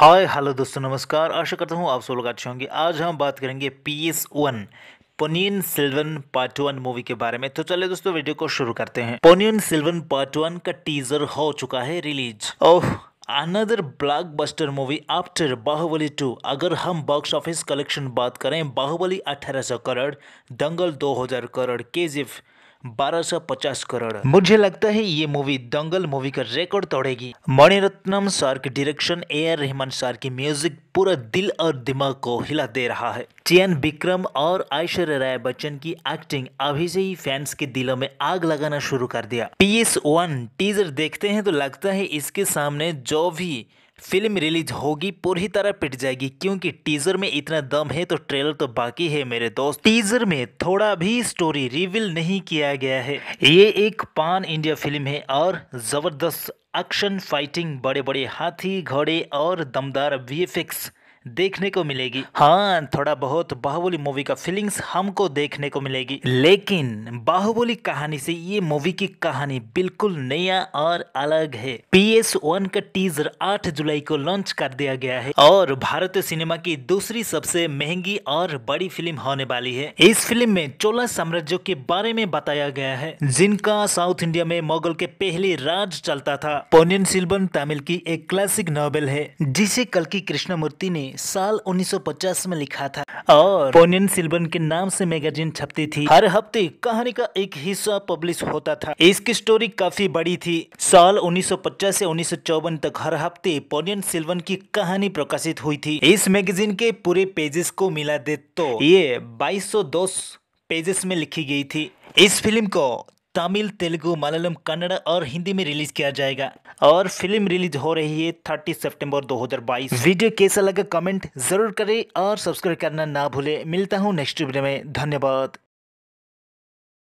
hi hello दोस्तों नमस्कार आशा करता हूँ आप सब लोग अच्छे होंगे आज हम बात करेंगे P S one Ponniyin Selvan part one movie के बारे में तो चले दोस्तों वीडियो को शुरू करते हैं पोनियन सिल्वन पार्ट वन का टीजर हो चुका है release oh another blockbuster movie after Baahubali two अगर हम बॉक्स ऑफिस कलेक्शन बात करें बाहुबली अठारह करोड़ दंगल दो करोड़ के 1250 करोड़ मुझे लगता है ये मूवी दंगल मूवी का रिकॉर्ड तोड़ेगी मणिरत्नम सर के direction A R Rahman sir की म्यूजिक पूरा दिल और दिमाग को हिला दे रहा है चैन विक्रम और ऐश्वर्य राय बच्चन की एक्टिंग अभी से ही फैंस के दिलों में आग लगाना शुरू कर दिया पी एस वन टीजर देखते हैं तो लगता है इसके सामने जो भी फिल्म रिलीज होगी पूरी तरह पिट जाएगी क्योंकि टीजर में इतना दम है तो ट्रेलर तो बाकी है मेरे दोस्त टीजर में थोड़ा भी स्टोरी रिवील नहीं किया गया है ये एक पान इंडिया फिल्म है और जबरदस्त एक्शन फाइटिंग बड़े बड़े हाथी घोड़े और दमदार वीएफएक्स देखने को मिलेगी हाँ थोड़ा बहुत बाहुबली मूवी का फीलिंग्स हमको देखने को मिलेगी लेकिन बाहुबली कहानी से ये मूवी की कहानी बिल्कुल नया और अलग है पी एस वन का टीजर 8 जुलाई को लॉन्च कर दिया गया है और भारतीय सिनेमा की दूसरी सबसे महंगी और बड़ी फिल्म होने वाली है इस फिल्म में चोला साम्राज्य के बारे में बताया गया है जिनका साउथ इंडिया में मोगल के पहले राज चलता था पोनियन सिल्वन तमिल की एक क्लासिक नॉवेल है जिसे कल की कृष्णमूर्ति ने साल 1950 में लिखा था और पोनियन सिल्वन के नाम से मैगजीन छपती थी हर हफ्ते कहानी का एक हिस्सा पब्लिश होता था इसकी स्टोरी काफी बड़ी थी साल 1950 से उन्नीस तक हर हफ्ते पोनियन सिल्वन की कहानी प्रकाशित हुई थी इस मैगजीन के पूरे पेजेस को मिला दे तो ये बाईस पेजेस में लिखी गई थी इस फिल्म को तमिल तेलुगु मलयालम कन्नड़ और हिंदी में रिलीज किया जाएगा और फिल्म रिलीज हो रही है 30 सितंबर 2022 वीडियो कैसा लगा कमेंट जरूर करें और सब्सक्राइब करना ना भूले मिलता हूँ नेक्स्ट वीडियो में धन्यवाद